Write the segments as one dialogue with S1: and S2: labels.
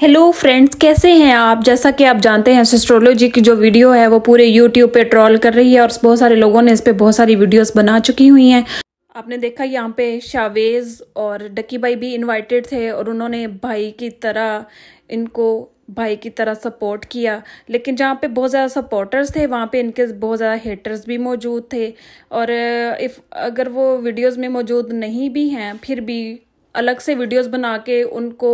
S1: hello friends कैसे हैं आप जैसा कि आप जानते हैं एस्ट्रोलॉजी की जो वीडियो है वो पूरे यूट्यूब पे ट्रॉल कर रही है और बहुत सारे लोगों ने इस पे बहुत सारी वीडियोस बना चुकी हुई हैं आपने देखा यहाँ पे शावेज और डकी भाई भी इनवाइटेड थे और उन्होंने भाई की तरह इनको भाई की तरह सपोर्ट किया लेकिन जहाँ पे बहुत ज़्यादा सपोर्टर्स थे वहाँ पे इनके बहुत ज़्यादा हेटर्स भी मौजूद थे और इफ़ अगर वो वीडियोस में मौजूद नहीं भी हैं फिर भी अलग से वीडियोस बना के उनको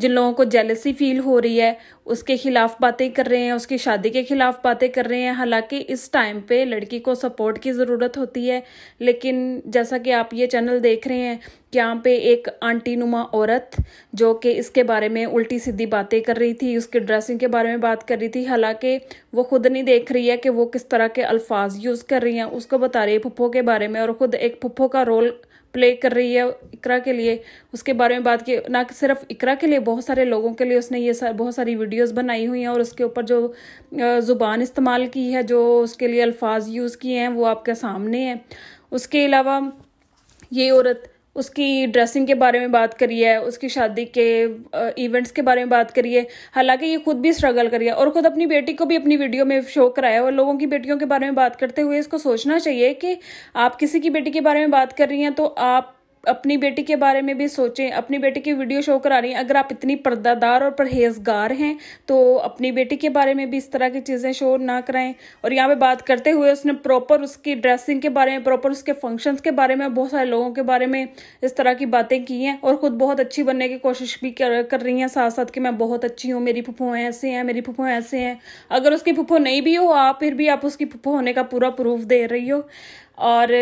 S1: जिन लोगों को जेलसी फील हो रही है उसके खिलाफ बातें कर रहे हैं उसकी शादी के खिलाफ बातें कर रहे हैं हालांकि इस टाइम पे लड़की को सपोर्ट की ज़रूरत होती है लेकिन जैसा कि आप ये चैनल देख रहे हैं यहाँ पे एक आंटी नुमा औरत जो कि इसके बारे में उल्टी सीधी बातें कर रही थी उसके ड्रेसिंग के बारे में बात कर रही थी हालांकि वो खुद नहीं देख रही है कि वो किस तरह के अल्फाज यूज़ कर रही हैं उसको बता रही है पुप्पो के बारे में और ख़ुद एक पुप्पो का रोल प्ले कर रही है इकरा के लिए उसके बारे में बात की ना सिर्फ इकरा के लिए बहुत सारे लोगों के लिए उसने ये सा, बहुत सारी वीडियो वीडियोस बनाई हुई हैं और उसके ऊपर जो ज़ुबान इस्तेमाल की है जो उसके लिए अल्फाज यूज़ किए हैं वो आपके सामने हैं उसके अलावा ये औरत उसकी ड्रेसिंग के बारे में बात करी है उसकी शादी के इवेंट्स के बारे में बात करी है हालांकि ये खुद भी स्ट्रगल करी है और ख़ुद अपनी बेटी को भी अपनी वीडियो में शो कराया और लोगों की बेटियों के बारे में बात करते हुए इसको सोचना चाहिए कि आप किसी की बेटी के बारे में बात कर रही हैं तो आप अपनी बेटी के बारे में भी सोचें अपनी बेटी की वीडियो शो करा रही हैं अगर आप इतनी पर्दादार और परहेजगार हैं तो अपनी बेटी के बारे में भी इस तरह की चीज़ें शो ना कराएं और यहाँ पे बात करते हुए उसने प्रॉपर उसकी ड्रेसिंग के बारे में प्रॉपर उसके फंक्शंस के बारे में बहुत सारे लोगों के बारे में इस तरह की बातें की हैं और ख़ुद बहुत अच्छी बनने की कोशिश भी कर कर रही हैं साथ साथ कि मैं बहुत अच्छी हूँ मेरी फुफो ऐसे हैं मेरी फुफो ऐसे हैं अगर उसकी फुफो नहीं भी हो आप फिर भी आप उसकी फुफो होने का पूरा प्रूफ दे रही हो और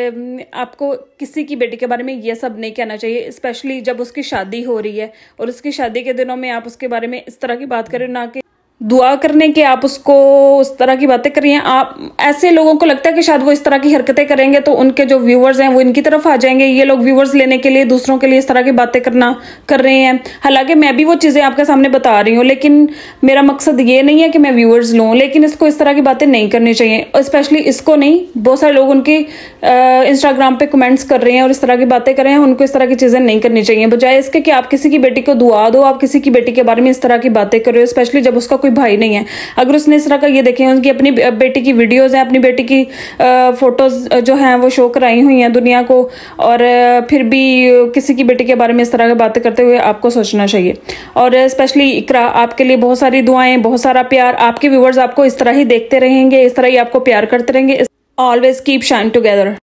S1: आपको किसी की बेटी के बारे में ये सब नहीं कहना चाहिए स्पेशली जब उसकी शादी हो रही है और उसकी शादी के दिनों में आप उसके बारे में इस तरह की बात करें ना कि दुआ करने के आप उसको उस तरह की बातें करिए आप ऐसे लोगों को लगता है कि शायद वो इस तरह की हरकतें करेंगे तो उनके जो व्यूवर्स हैं वो इनकी तरफ आ जाएंगे ये लोग व्यूवर्स लेने के लिए दूसरों के लिए इस तरह की बातें करना कर रहे हैं हालांकि मैं भी वो चीज़ें आपके सामने बता रही हूँ लेकिन मेरा मकसद ये नहीं है कि मैं व्यूअर्स लूँ लेकिन इसको इस तरह की बातें नहीं करनी चाहिए स्पेशली इसको नहीं बहुत सारे लोग उनकी इंस्टाग्राम पर कमेंट्स कर रहे हैं और इस तरह की बातें कर रहे हैं उनको इस तरह की चीज़ें नहीं करनी चाहिए बजाय इसके कि आप किसी की बेटी को दुआ दो आप किसी की बेटी के बारे में इस तरह की बातें कर रहे हो स्पेशली जब उसका कोई भाई नहीं है अगर उसने इस तरह का ये देखे उनकी अपनी बेटी की वीडियोज हैं अपनी बेटी की फोटोज जो हैं वो शो कराई हुई हैं दुनिया को और फिर भी किसी की बेटी के बारे में इस तरह की बातें करते हुए आपको सोचना चाहिए और स्पेशली इकरा आपके लिए बहुत सारी दुआएं बहुत सारा प्यार आपके व्यूवर्स आपको इस तरह ही देखते रहेंगे इस तरह ही आपको प्यार करते रहेंगे ऑलवेज कीप शाइन टुगेदर